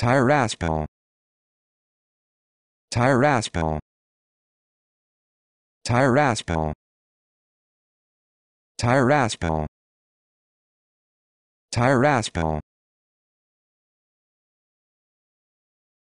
Tyraspol. Tyraspol. Tyraspol. Tyraspol. Tyraspol.